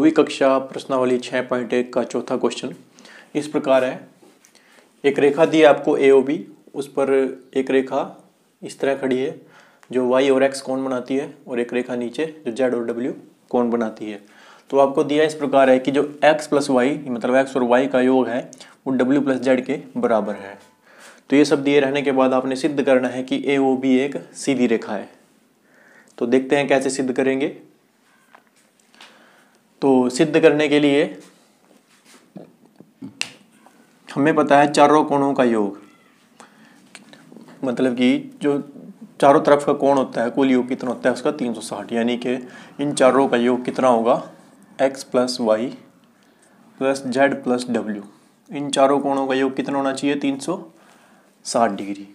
नौवीं कक्षा प्रश्नावली छः पॉइंट एक का चौथा क्वेश्चन इस प्रकार है एक रेखा दी आपको ए ओ बी उस पर एक रेखा इस तरह खड़ी है जो वाई और एक्स कौन बनाती है और एक रेखा नीचे जो जेड और डब्ल्यू कौन बनाती है तो आपको दिया इस प्रकार है कि जो एक्स प्लस वाई मतलब एक्स और वाई का योग है वो डब्ल्यू प्लस जेड के बराबर है तो ये सब दिए रहने के बाद आपने सिद्ध करना है कि ए ओ बी एक सीधी रेखा है तो देखते हैं कैसे सिद्ध करेंगे तो सिद्ध करने के लिए हमें पता है चारों कोणों का योग मतलब कि जो चारों तरफ का कोण होता है कुल योग कितना होता है उसका 360 यानी कि इन चारों का योग कितना होगा x plus Y plus Z plus W इन चारों कोणों का योग कितना होना चाहिए 360 डिग्री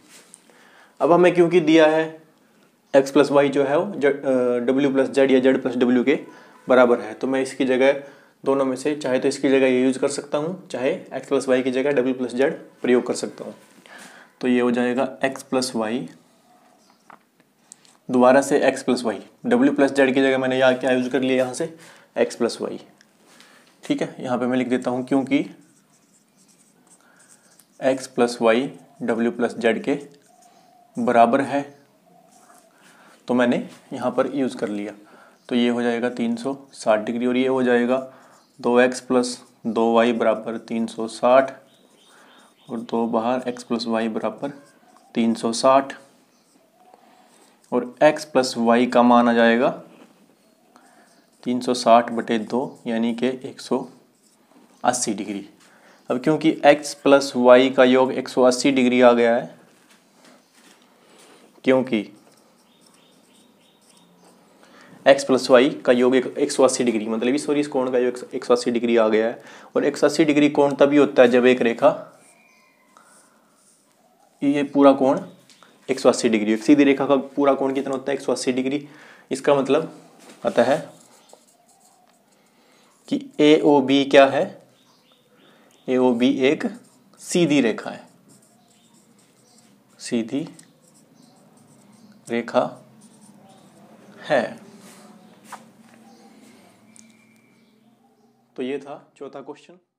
अब हमें क्योंकि दिया है x प्लस वाई जो है वो डब्ल्यू प्लस जेड या जेड प्लस डब्ल्यू के बराबर है तो मैं इसकी जगह दोनों में से चाहे तो इसकी जगह ये यूज़ कर सकता हूँ चाहे एक्स प्लस वाई की जगह डब्ल्यू प्लस जेड प्रयोग कर सकता हूँ तो ये हो जाएगा एक्स प्लस वाई दोबारा से X plus Y W plus Z की जगह मैंने यहाँ क्या यूज़ कर लिया यहाँ से एक्स प्लस वाई ठीक है यहाँ पे मैं लिख देता हूँ क्योंकि X plus Y W plus Z के बराबर है तो मैंने यहाँ पर यूज़ कर लिया तो ये हो जाएगा तीन सौ साठ डिग्री और ये हो जाएगा दो एक्स प्लस दो वाई बराबर तीन सौ साठ और दो बाहर एक्स प्लस वाई बराबर तीन सौ साठ और एक्स प्लस वाई का मान आ जाएगा तीन सौ साठ बटे दो यानी कि एक सौ अस्सी डिग्री अब क्योंकि x प्लस वाई का योग 180 डिग्री आ गया है क्योंकि एक्स प्लस वाई का योग एक सौ अस्सी डिग्री मतलब इस और इस कोण का योग एक सौ अस्सी डिग्री आ गया है और एक सौ अस्सी डिग्री कोण तभी होता है जब एक रेखा ये पूरा कोण एक सौ अस्सी डिग्री एक सीधी रेखा का पूरा कोण कितना होता है एक सौ अस्सी डिग्री इसका मतलब आता है कि ए ओ बी क्या है ए ओ बी एक सीधी रेखा है सीधी रेखा है तो ये था चौथा क्वेश्चन